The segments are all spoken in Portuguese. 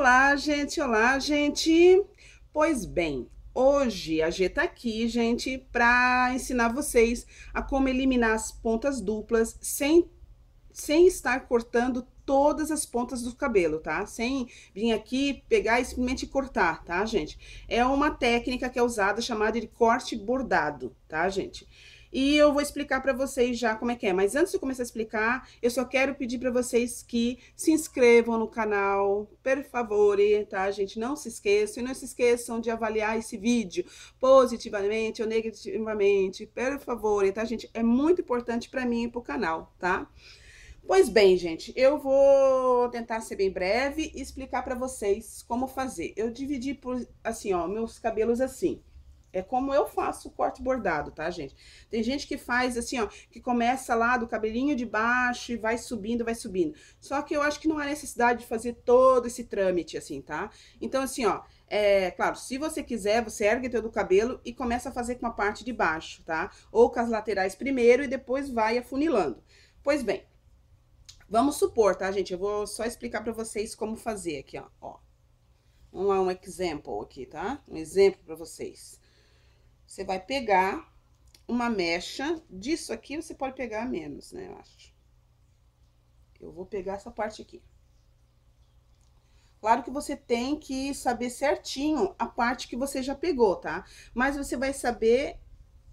Olá, gente! Olá, gente! Pois bem, hoje a G tá aqui, gente, para ensinar vocês a como eliminar as pontas duplas sem, sem estar cortando todas as pontas do cabelo, tá? Sem vir aqui, pegar e simplesmente cortar, tá, gente? É uma técnica que é usada chamada de corte bordado, tá, gente? e eu vou explicar para vocês já como é que é. Mas antes de eu começar a explicar, eu só quero pedir para vocês que se inscrevam no canal, por favor, tá, gente? Não se esqueçam, e não se esqueçam de avaliar esse vídeo positivamente ou negativamente, por favor, tá, gente? É muito importante para mim e para o canal, tá? Pois bem, gente, eu vou tentar ser bem breve e explicar para vocês como fazer. Eu dividi por assim, ó, meus cabelos assim. É como eu faço o corte bordado, tá, gente? Tem gente que faz assim, ó, que começa lá do cabelinho de baixo e vai subindo, vai subindo. Só que eu acho que não há necessidade de fazer todo esse trâmite, assim, tá? Então, assim, ó, é claro, se você quiser, você ergue teu do cabelo e começa a fazer com a parte de baixo, tá? Ou com as laterais primeiro e depois vai afunilando. Pois bem, vamos supor, tá, gente? Eu vou só explicar pra vocês como fazer aqui, ó. ó. Vamos lá, um exemplo aqui, tá? Um exemplo pra vocês. Você vai pegar uma mecha, disso aqui você pode pegar menos, né, eu acho. Eu vou pegar essa parte aqui. Claro que você tem que saber certinho a parte que você já pegou, tá? Mas você vai saber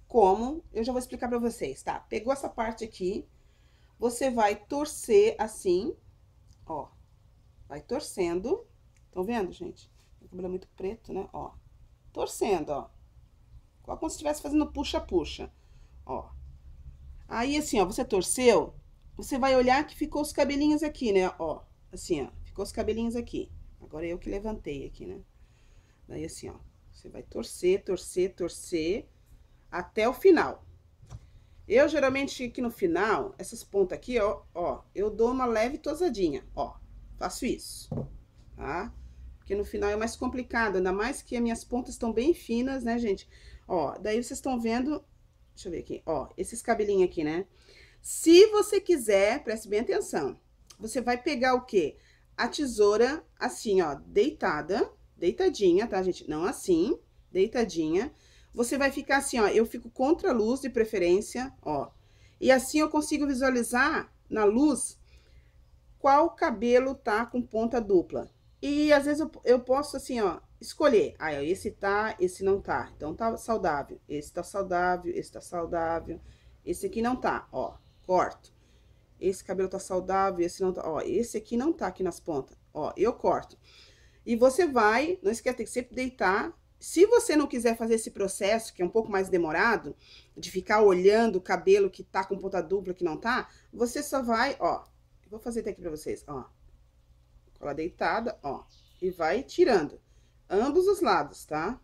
como, eu já vou explicar pra vocês, tá? Pegou essa parte aqui, você vai torcer assim, ó, vai torcendo. Estão vendo, gente? O cabelo é muito preto, né? Ó, torcendo, ó. Igual como se estivesse fazendo puxa-puxa, ó. Aí, assim, ó, você torceu, você vai olhar que ficou os cabelinhos aqui, né, ó. Assim, ó, ficou os cabelinhos aqui. Agora é eu que levantei aqui, né. Daí, assim, ó, você vai torcer, torcer, torcer, até o final. Eu, geralmente, aqui no final, essas pontas aqui, ó, ó, eu dou uma leve tosadinha, ó. Faço isso, tá? Porque no final é mais complicado, ainda mais que as minhas pontas estão bem finas, né, gente? Ó, daí vocês estão vendo, deixa eu ver aqui, ó, esses cabelinhos aqui, né? Se você quiser, preste bem atenção, você vai pegar o quê? A tesoura assim, ó, deitada, deitadinha, tá, gente? Não assim, deitadinha. Você vai ficar assim, ó, eu fico contra a luz de preferência, ó. E assim eu consigo visualizar na luz qual cabelo tá com ponta dupla. E às vezes eu, eu posso, assim, ó, escolher. Ah, esse tá, esse não tá. Então tá saudável. Esse tá saudável, esse tá saudável. Esse aqui não tá, ó. Corto. Esse cabelo tá saudável, esse não tá. Ó, esse aqui não tá aqui nas pontas. Ó, eu corto. E você vai, não esquece, tem que sempre deitar. Se você não quiser fazer esse processo, que é um pouco mais demorado, de ficar olhando o cabelo que tá com ponta dupla, que não tá, você só vai, ó. Vou fazer até aqui pra vocês, ó cola deitada, ó, e vai tirando ambos os lados, tá?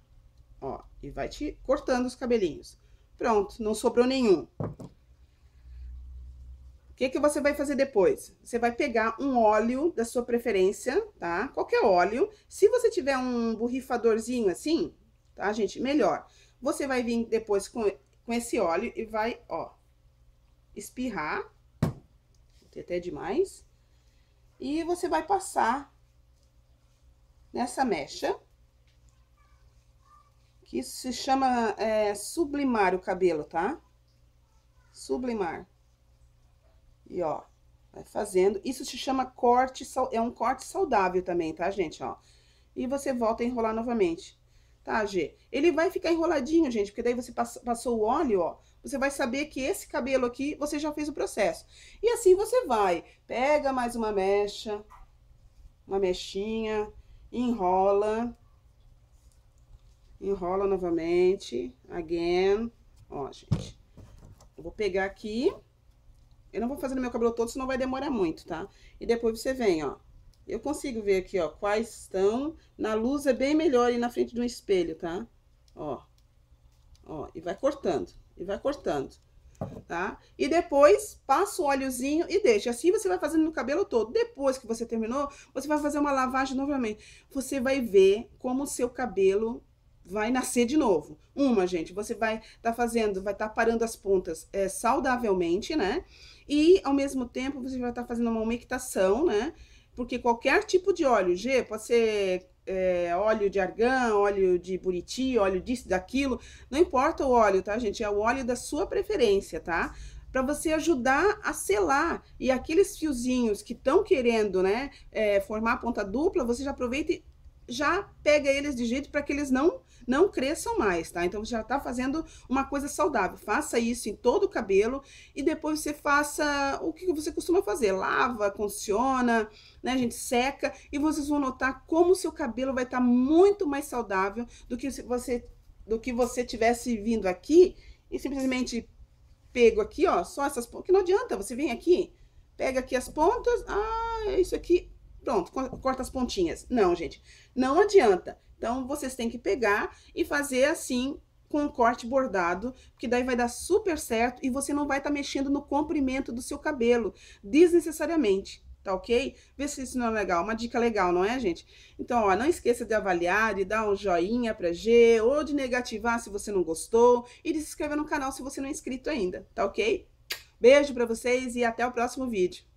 Ó, e vai te cortando os cabelinhos. Pronto, não sobrou nenhum. O que que você vai fazer depois? Você vai pegar um óleo da sua preferência, tá? Qualquer óleo. Se você tiver um borrifadorzinho assim, tá, gente? Melhor. Você vai vir depois com, com esse óleo e vai, ó, espirrar. Vou ter até demais. E você vai passar nessa mecha, que isso se chama é, sublimar o cabelo, tá? Sublimar. E ó, vai fazendo. Isso se chama corte, é um corte saudável também, tá, gente? Ó, e você volta a enrolar novamente tá, G? Ele vai ficar enroladinho, gente, porque daí você passou o óleo, ó, você vai saber que esse cabelo aqui, você já fez o processo. E assim você vai, pega mais uma mecha, uma mechinha, enrola, enrola novamente, again, ó, gente. Eu vou pegar aqui, eu não vou fazer no meu cabelo todo, senão vai demorar muito, tá? E depois você vem, ó, eu consigo ver aqui, ó, quais estão. Na luz é bem melhor e na frente de um espelho, tá? Ó, ó, e vai cortando, e vai cortando, tá? E depois, passa o óleozinho e deixa. Assim você vai fazendo no cabelo todo. Depois que você terminou, você vai fazer uma lavagem novamente. Você vai ver como o seu cabelo vai nascer de novo. Uma, gente, você vai tá fazendo, vai tá parando as pontas é, saudavelmente, né? E, ao mesmo tempo, você vai estar tá fazendo uma umectação, né? porque qualquer tipo de óleo G pode ser é, óleo de argan, óleo de buriti, óleo disso, daquilo, não importa o óleo, tá, gente? É o óleo da sua preferência, tá? Para você ajudar a selar e aqueles fiozinhos que estão querendo, né, é, formar ponta dupla, você já aproveita e já pega eles de jeito para que eles não não cresçam mais, tá? Então você já tá fazendo uma coisa saudável. Faça isso em todo o cabelo e depois você faça o que você costuma fazer, lava, condiciona, né, gente, seca e vocês vão notar como o seu cabelo vai estar tá muito mais saudável do que você do que você tivesse vindo aqui e simplesmente pego aqui, ó, só essas pontas, que não adianta, você vem aqui, pega aqui as pontas, ah, é isso aqui, Pronto, corta as pontinhas. Não, gente, não adianta. Então, vocês têm que pegar e fazer assim com um corte bordado, que daí vai dar super certo e você não vai estar tá mexendo no comprimento do seu cabelo desnecessariamente, tá ok? Vê se isso não é legal, uma dica legal, não é, gente? Então, ó, não esqueça de avaliar, de dar um joinha pra G, ou de negativar se você não gostou, e de se inscrever no canal se você não é inscrito ainda, tá ok? Beijo pra vocês e até o próximo vídeo.